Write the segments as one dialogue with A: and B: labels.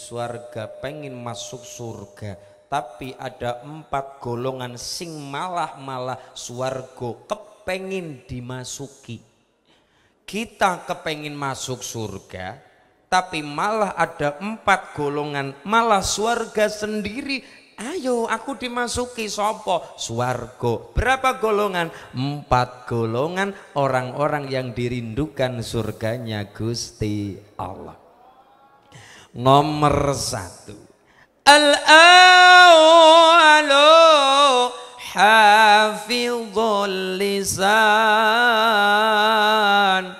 A: Suarga pengen masuk surga. Tapi ada empat golongan sing malah-malah swargo kepengin dimasuki. Kita kepengin masuk surga, tapi malah ada empat golongan, malah suarga sendiri Ayo aku dimasuki sopo swargo Berapa golongan? Empat golongan orang-orang yang dirindukan surganya Gusti Allah nomor satu al awalu hafizul lisan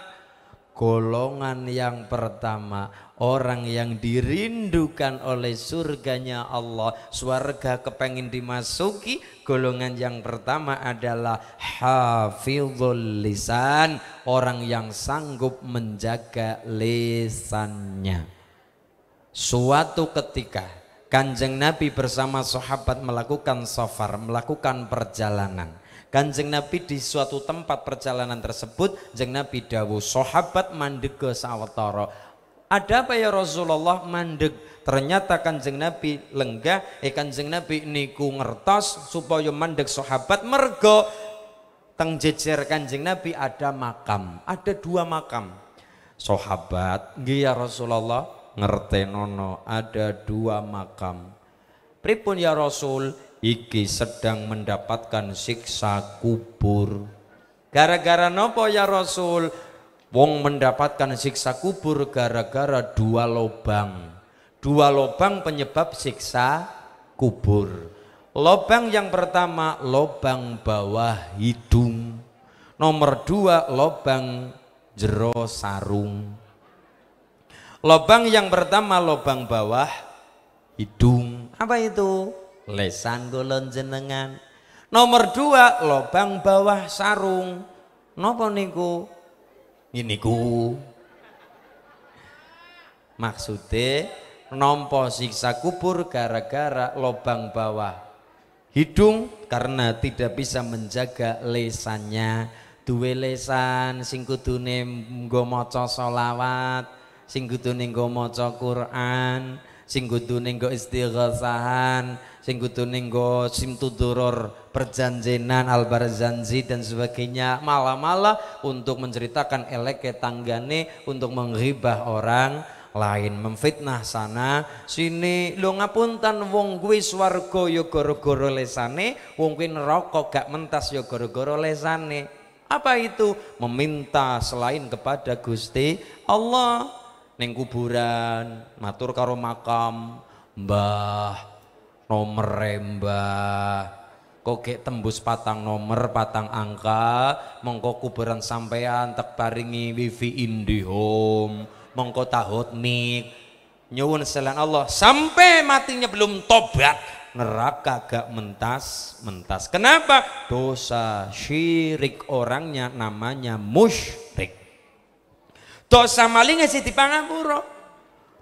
A: golongan yang pertama orang yang dirindukan oleh surganya Allah suarga kepengen dimasuki golongan yang pertama adalah hafizul lisan orang yang sanggup menjaga lisannya Suatu ketika Kanjeng Nabi bersama sahabat melakukan safar, melakukan perjalanan. Kanjeng Nabi di suatu tempat perjalanan tersebut, Kanjeng Nabi dawu sahabat mandeg ke sawetara. Ada apa ya Rasulullah mandeg? Ternyata Kanjeng Nabi lenggah, eh Kanjeng Nabi niku ngertos supaya mandeg sahabat mergo teng jejer Kanjeng Nabi ada makam, ada dua makam. Sahabat, nggih ya Rasulullah, Nono. ada dua makam pripun ya Rasul iki sedang mendapatkan siksa kubur gara-gara nopo ya Rasul wong mendapatkan siksa kubur gara-gara dua lobang dua lobang penyebab siksa kubur lobang yang pertama lobang bawah hidung nomor dua lobang jero sarung Lobang yang pertama lobang bawah hidung. Apa itu? Lesan golon jenengan. Nomor dua lobang bawah sarung. Nopo niku? Ini ku. Maksudnya nompo siksa kubur gara-gara lobang bawah hidung karena tidak bisa menjaga lesannya duwe lesan sing kudune nggo maca selawat sing kudune nggo maca Quran, sing kudune nggo istighasahan, sing kudune nggo simtudurur perjanjian al-barzanji dan sebagainya. Malah-malah untuk menceritakan eleke tanggane untuk menghibah orang lain memfitnah sana sini lu ngapuntan wong gue swargo yo ya goro goro lesane wong gue neraka gak mentas yo goro goro lesane apa itu meminta selain kepada Gusti Allah Neng kuburan matur karo makam mbah nomor remba kok tembus patang nomor patang angka mengko kuburan sampean tak paringi wifi indihome mengko tahot mik nyuwun selain Allah sampai matinya belum tobat neraka gak mentas mentas kenapa dosa syirik orangnya namanya musyrik Dosa maling sih di pangapura.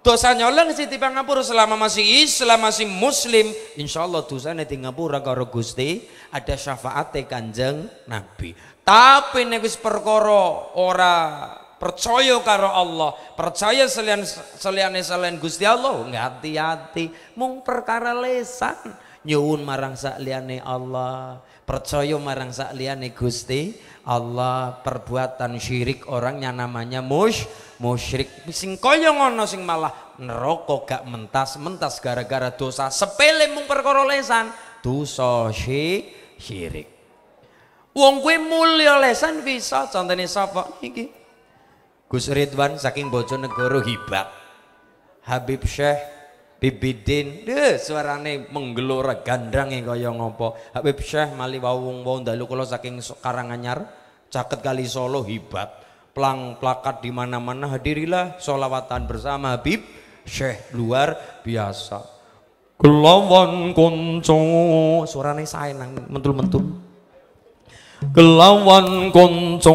A: Dosa nyolong sih di pangapura selama masih selama masih muslim, Insya Allah dosane di ngapura karo Gusti, ada syafaat, Kanjeng Nabi. Tapi negus perkoro ora percaya karo Allah, percaya selian seliane selain Gusti Allah, nggak hati-hati, mung perkara lesan, nyuwun marang sakliane Allah percaya marang sak Gusti Allah perbuatan syirik orangnya namanya mush musyrik sing kaya ngono sing malah neraka gak mentas mentas gara-gara dosa sepele mung perkara lesan dosa sy syirik wong kuwi mulya lesan bisa contohnya sapa iki Gus Ridwan saking Bojonegoro hibat Habib Syekh bibidin deh suarane menggelora kau kaya ngopo Habib Syekh mali wawung wong dalu kula saking Karanganyar caket kali Solo hibat pelang plakat di mana-mana hadirilah solawatan bersama Habib Syekh luar biasa kelawan konco suarane nang mentul-mentul kelawan konco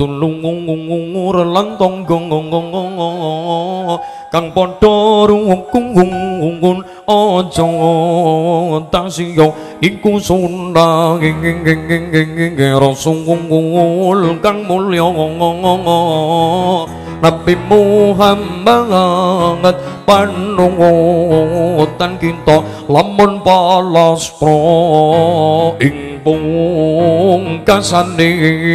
A: tulung kang padha rungkung-kung aja tasiyo iku sunda ing rasungkul kang mulya Nabi Muhammad panungutan kita lamun palas pro ing pungkasan ini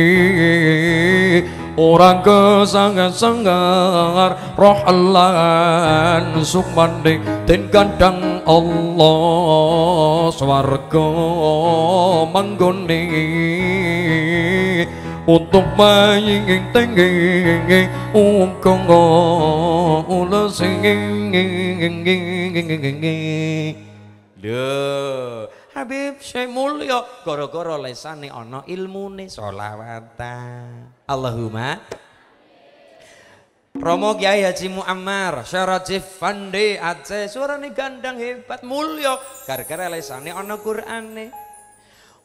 A: orang kesangar-sangar roh lan sukmandi den gandang Allah swarga manggoni untuk menyinging tinggi ungkong ula singing Duh. Habib Syekh Mulyo gara-gara lesane ana ilmune selawatan. Allahumma Romo Kiai Haji Muammar, Syarajif Fandi Aceh, suarane gandang hebat mulya gara-gara lesane ana Qur'ane.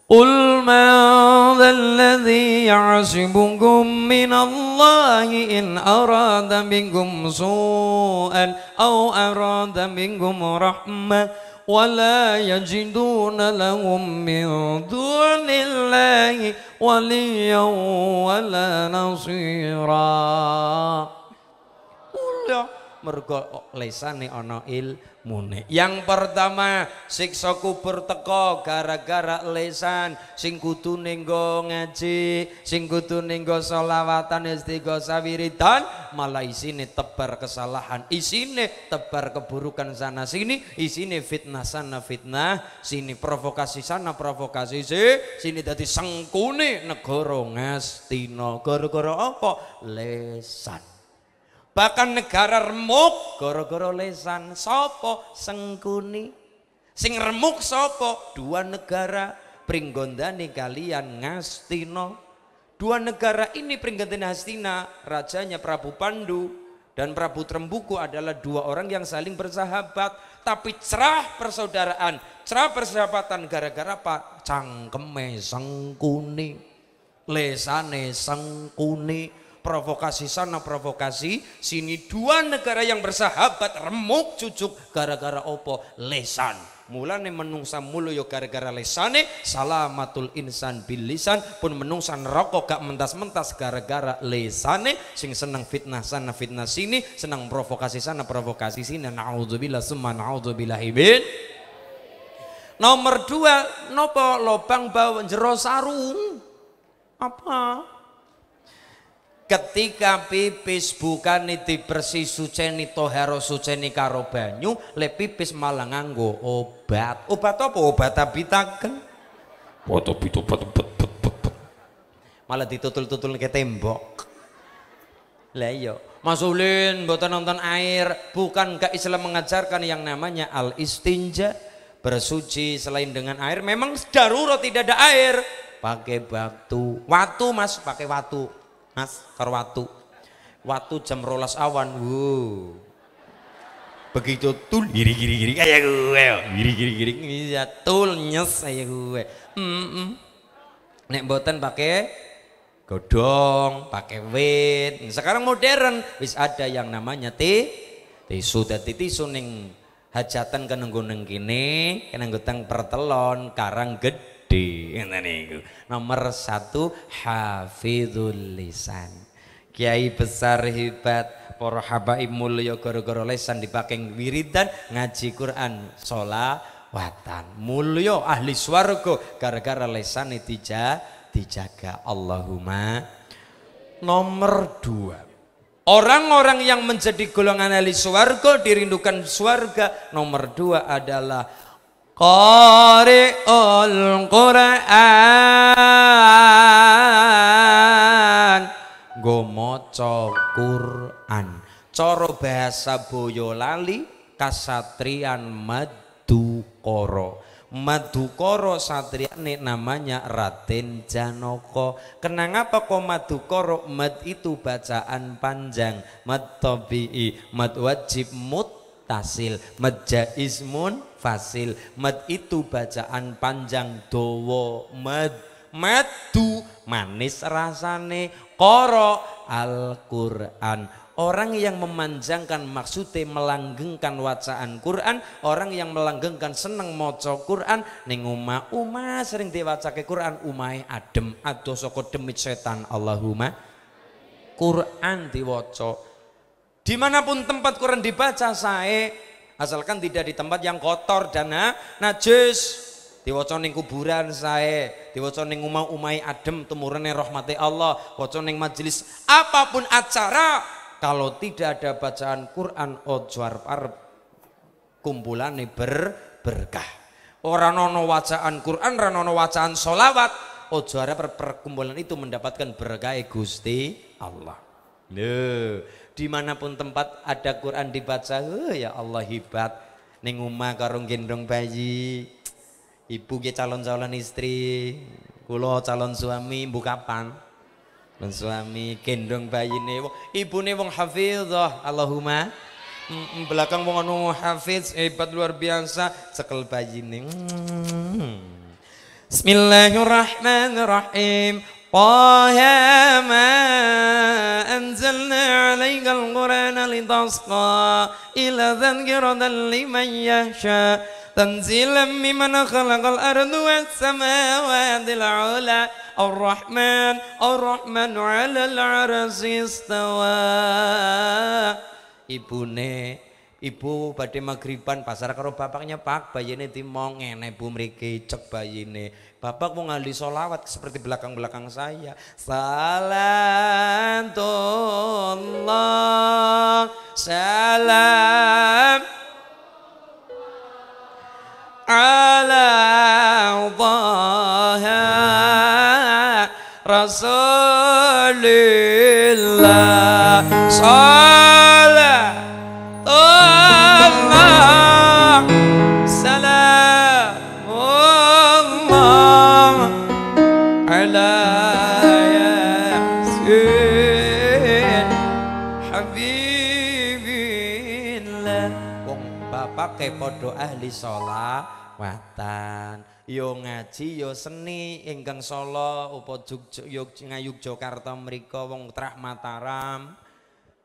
A: Qul man alladhi ya'sibukum min Allahi in arada minkum su'an aw arada minkum rahmah ولا يجدون لهم من دون الله وليا ولا نصيرا mergo lesane ana ilmune. Yang pertama, siksa kubur teko gara-gara lesan sing kudune nggo ngaji, sing kudune nggo selawatan istighosa wiridan, malah isine tebar kesalahan, isine tebar keburukan sana sini, isine fitnah sana fitnah, sini provokasi sana provokasi sih, sini dadi sengkune negara ngastina gara-gara apa? Lesan bahkan negara remuk goro-goro lesan sopo sengkuni sing remuk sopo dua negara pringgondani kalian ngastino dua negara ini pringgondani hastina rajanya Prabu Pandu dan Prabu Trembuku adalah dua orang yang saling bersahabat tapi cerah persaudaraan cerah persahabatan gara-gara pak cangkeme sengkuni lesane sengkuni provokasi sana provokasi sini dua negara yang bersahabat remuk cucuk gara-gara opo lesan mulane menungsa mulu yo gara-gara lesane salamatul insan bilisan pun menungsa rokok gak mentas-mentas gara-gara lesane sing seneng fitnah sana fitnah sini seneng provokasi sana provokasi sini naudzubillah summa naudzubillah ibin Nomor dua, nopo lobang bawa jero sarung. Apa? ketika pipis bukan niti bersih nito toharo suci karo banyu le pipis malah nganggo obat obat apa obat abitaken obat abit obat obat obat obat malah ditutul-tutul ke tembok lah iya masulin buatan nonton air bukan gak Islam mengajarkan yang namanya al istinja bersuci selain dengan air memang darurat tidak ada air pakai batu watu mas pakai watu Mas karo watu. Watu jam rolas awan. Wuh. Begitu tul giri giri giri kaya gue. Giri giri giri ya tul nyes kaya gue. Mm -mm. Nek boten pakai godong, pakai wit. Sekarang modern wis ada yang namanya ti tisu dadi tisu ning hajatan kenenggo neng kene, kenenggo teng pertelon, karang gede gede ini Nomor satu hafidhul lisan. Kiai besar hebat para habaib mulia gara-gara lisan dipakai wiridan ngaji Quran sholawatan mulia ahli swargo gara-gara lisan tija dijaga Allahumma nomor dua Orang-orang yang menjadi golongan ahli suarga dirindukan suarga. Nomor dua adalah qari'ul Qur'an nggo moco Qur'an coro bahasa Boyolali kasatrian Madukoro Satria satriane namanya Raden Janoko. Kenapa kok Madukoro? Mad itu bacaan panjang, mad tobi'i mad wajib Mutasil, mad jaizmun fasil mad itu bacaan panjang dowo mad madu manis rasane koro Al-Quran orang yang memanjangkan maksudnya melanggengkan wacaan Quran orang yang melanggengkan seneng moco Quran ning uma uma sering diwacake Quran umai adem adoh soko demit setan Allahumma Quran diwaca dimanapun tempat Quran dibaca saya asalkan tidak di tempat yang kotor dan najis diwocon kuburan saya, diwocon yang umah-umai adem tumurune rahmati Allah waca yang majelis apapun acara kalau tidak ada bacaan Quran ojo arep kumpulan ber berkah orang nono wacaan Quran orang nono wacaan solawat ojwar arep perkumpulan itu mendapatkan berkah e Gusti Allah lho dimanapun tempat ada Quran dibaca oh, ya Allah hebat ning omah karo gendong bayi ibu ge calon-calon istri kula calon suami ibu kapan, calon suami gendong bayine ibu ibune wong hafizah Allahumma mm, belakang wong anu hafiz hebat luar biasa cekel bayine mm. Bismillahirrahmanirrahim Taha لتصقى إلى تذكرة لمن يخشى تنزيلا ممن خلق الأرض والسماوات العلى الرحمن الرحمن على العرش استوى ibune Ibu badhe magriban pasar karo bapaknya Pak bayine dimong ngene Bu mriki cek bayine Bapak mau ngali solawat seperti belakang-belakang saya. Salatullah salam ala Allah Rasulullah kanthi sholawatan yo ngaji yo seni ingkang Solo upo Jogja yo Ngayogyakarta mriku wong Trah Mataram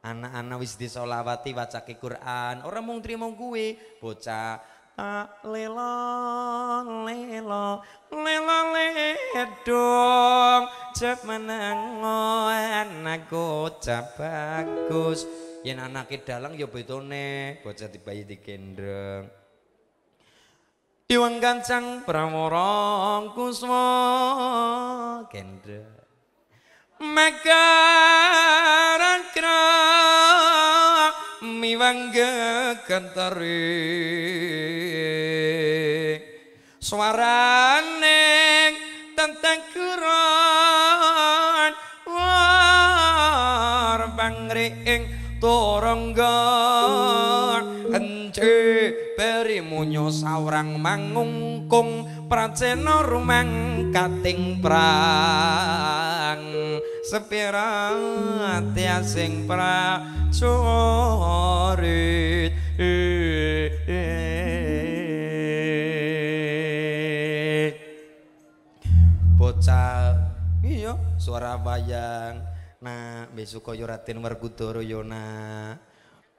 A: anak-anak wis disolawati wacake Quran ora mung trimo kuwe bocah tak lelo lelo lelo ledong cep meneng anakku cep bagus yen anake dalang yo betone bocah dibayi dikendreng Iwang cang pramorong kuswa gendek Mekaran kerak miwang gegantari Suaraneng tentang kerak warpang riing turunggak kenci beri munyo saurang mangungkung rumang kating prang sepira tia sing pra corit eh, eh. bocal iya suara bayang nah besok koyoratin mergudoro yona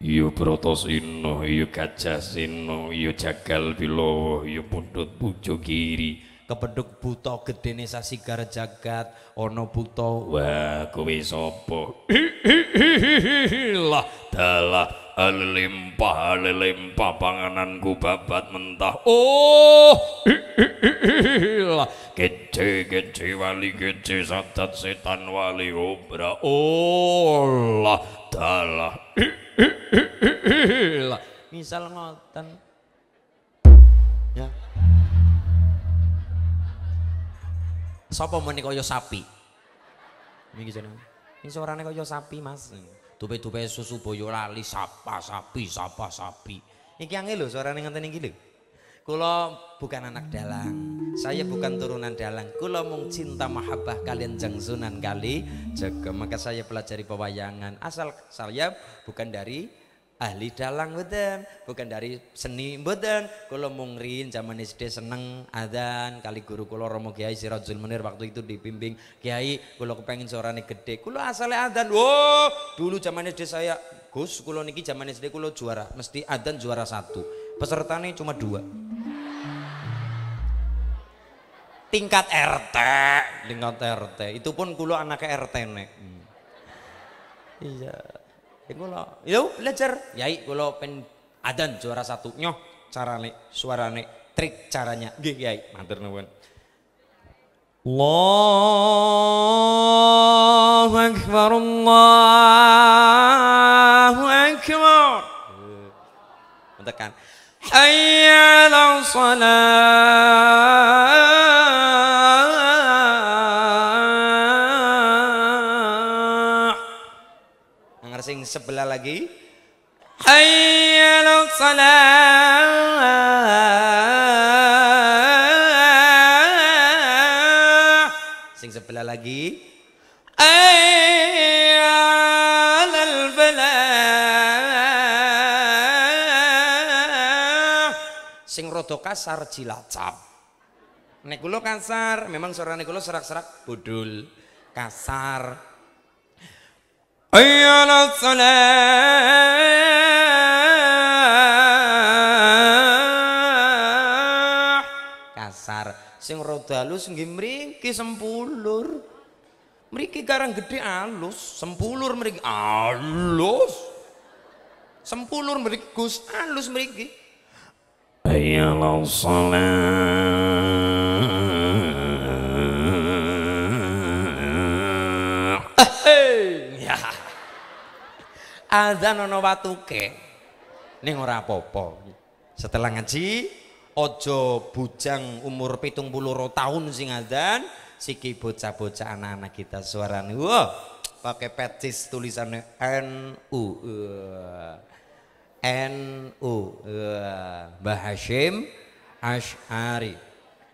A: Iyo Broto Sino, Iyo Gajah Sino, Iyo Jagal Bilowo, Iyo Pundut Bujo Giri. Kepeduk buto gede nesa sigar jagat, ono buto. Wah, kowe sopo. Lah, dalah, alilimpah, alilimpah, pangananku babat mentah. Oh, lah, kece, kece, wali kece, sadat setan wali obra. Oh, lah, dalah, misal ngoten ya sapa meneh kaya sapi Misalnya, jenenge ini suarane kaya sapi mas tupe-tupe susu boyolali sapa sapi sapa sapi Ini angel lho suarane ngenten iki lho kalau bukan anak dalang saya bukan turunan dalang kula mung cinta mahabbah kalian sunan kali jaga maka saya pelajari pewayangan asal saya bukan dari ahli dalang beten bukan dari seni beten kula mung rin zaman SD seneng adzan kali guru kula Romo Kiai Sirajul Munir waktu itu dibimbing Kiai kula kepengin suarane gede kula asale adzan wow dulu zaman SD saya Gus kula niki zaman SD kula juara mesti adan juara satu pesertanya cuma dua tingkat RT tingkat RT itu pun kulo anak RT nek hmm. iya ya kulo yo belajar yai kulo pen adan juara satu nyoh carane suarane trik caranya nggih yai matur nuwun Allahu Akbar Allahu Akbar iya. tekan ala salat lagi. Hayyal salah. Sing sebelah lagi. Sing rodo kasar cilacap. Nekulo kasar, memang suara nekulo serak-serak bodul, kasar. حي على الصلاح kasar sing rada halus nggih mriki sempulur mriki karang gede alus sempulur mriki alus sempulur mriki Gus alus mriki Ayo ala salat azan ana ke ning ora apa setelah ngaji ojo bujang umur pitung puluh tahun sing azan siki bocah-bocah anak-anak kita suara wah wow, pakai petis tulisannya NU U e. NU U e. Mbah Hashim Ash'ari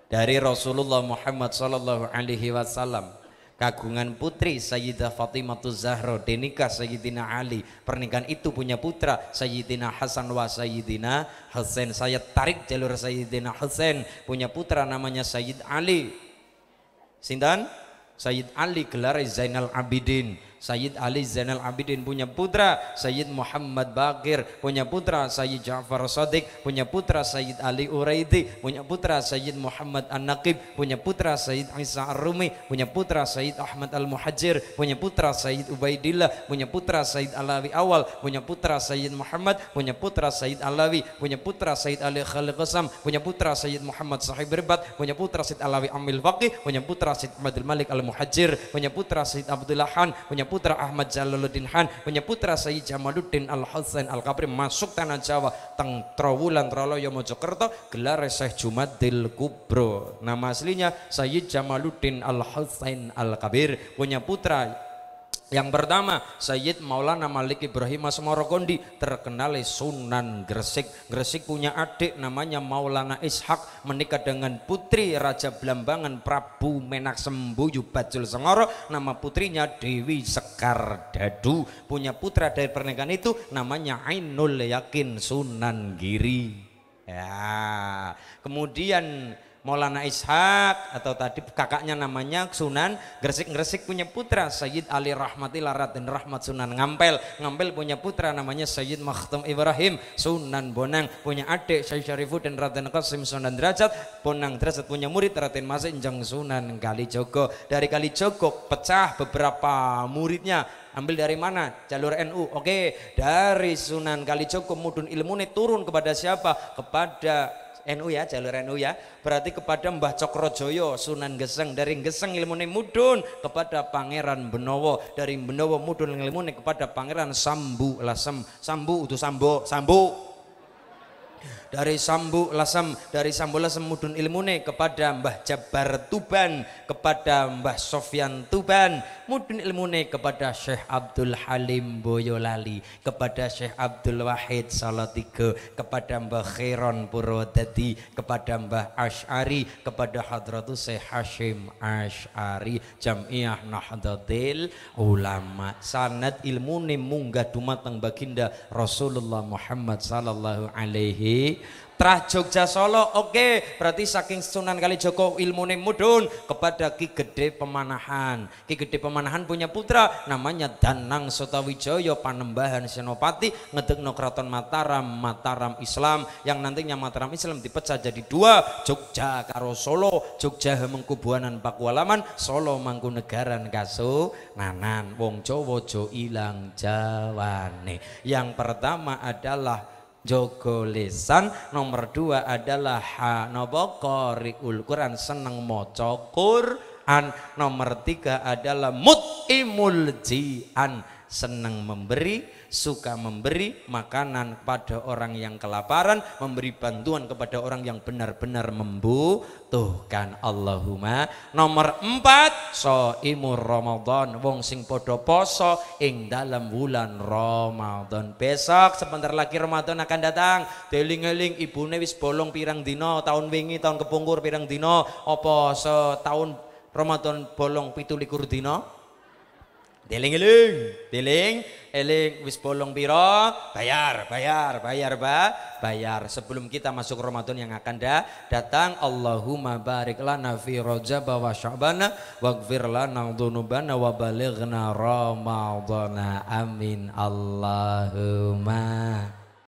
A: dari Rasulullah Muhammad sallallahu alaihi wasallam kagungan putri Sayyidah Fatimah Zahra dinikah Sayyidina Ali pernikahan itu punya putra Sayyidina Hasan wa Sayyidina Hussein saya tarik jalur Sayyidina Hussein punya putra namanya Sayyid Ali Sintan Sayyid Ali gelar Zainal Abidin Sayyid Ali Zainal Abidin punya putra, Sayyid Muhammad Bakir punya putra, Sayyid Ja'far Sadiq punya putra, Sayyid Ali Uraidi punya putra, Sayyid Muhammad An-Naqib punya putra, Sayyid Isa Ar-Rumi punya putra, Sayyid Ahmad Al-Muhajir punya putra, Sayyid Ubaidillah punya putra, Sayyid Alawi Awal punya putra, Sayyid Muhammad punya putra, Sayyid Alawi punya putra, Sayyid Ali Khalil Qasam punya putra, Sayyid Muhammad Sahib Berbat punya putra, Sayyid Alawi Amil Faqih punya putra, Sayyid Abdul Malik Al-Muhajir punya putra, Sayyid Abdullah Han punya putra Ahmad Jalaluddin Han, punya putra Sayyid Jamaluddin Al Husain Al Kabri masuk tanah Jawa teng trawulan Troloyo Mojokerto gelar Syekh Jumadil Kubro. Nama aslinya Sayyid Jamaluddin Al Husain Al Kabir, punya putra yang pertama, Sayyid Maulana Malik Ibrahim Asmorogondi terkenal Sunan Gresik. Gresik punya adik namanya Maulana Ishak menikah dengan putri Raja Blambangan Prabu Menak Sembuyu Bajul Sengoro. Nama putrinya Dewi Sekar Dadu. Punya putra dari pernikahan itu namanya Ainul Yakin Sunan Giri. Ya, kemudian Maulana Ishak atau tadi kakaknya namanya Sunan Gresik-Gresik punya putra Sayyid Ali Rahmati Larat dan Rahmat Sunan Ngampel Ngampel punya putra namanya Sayyid Makhtum Ibrahim Sunan Bonang punya adik Syarifu dan Raden Qasim Sunan Derajat Bonang Derajat punya murid Raden Masih Injang Sunan Kalijogo dari Kalijogo pecah beberapa muridnya ambil dari mana jalur NU oke dari Sunan Kalijogo mudun ini turun kepada siapa kepada NU ya jalur NU ya berarti kepada Mbah Cokrojoyo Sunan Geseng dari Geseng ilmune mudun kepada Pangeran Benowo dari Benowo mudun ilmune kepada Pangeran Sambu Lasem Sambu itu Sambo Sambu dari Sambu Lasem dari Sambu Lasem mudun ilmune kepada Mbah Jabar Tuban kepada Mbah Sofyan Tuban mudun ilmune kepada Syekh Abdul Halim Boyolali kepada Syekh Abdul Wahid Salatiga kepada Mbah Khairon Purwodadi kepada Mbah Ash'ari kepada Hadratus Syekh Hashim Ash'ari jamiah Nahdlatul Ulama sanad ilmune munggah dumateng baginda Rasulullah Muhammad sallallahu alaihi Ki Trah Jogja Solo oke okay. berarti saking Sunan Kali Joko ilmu ilmune mudun kepada Ki Gede Pemanahan Ki Gede Pemanahan punya putra namanya Danang Sotawijoyo Panembahan Senopati Ngedeng Kraton Mataram Mataram Islam yang nantinya Mataram Islam dipecah jadi dua Jogja karo Solo Jogja Hemengkubuanan Pakualaman Solo Mangkunegaran Kaso Nanan Wong Jowo Jo ilang Jawane yang pertama adalah jogo lisan nomor dua adalah ha nopo Quran seneng mau Quran nomor tiga adalah mutimul jian seneng memberi suka memberi makanan kepada orang yang kelaparan, memberi bantuan kepada orang yang benar-benar membutuhkan. Allahumma. Nomor empat, so imur Ramadan, wong sing podo poso ing dalam bulan Ramadan. Besok sebentar lagi Ramadan akan datang. Deling-eling ibu wis bolong pirang dino, tahun wingi tahun kepungkur pirang dino, opo so tahun Ramadan bolong pitulikur dino Deling-eling, deling, eling wis bolong piro, bayar, bayar, bayar ba, bayar. Sebelum kita masuk Ramadan yang akan da, datang, Allahumma barik lana fi Rajab wa Sya'ban ghfir lana dhunubana wa balighna Ramadhana. Amin. Allahumma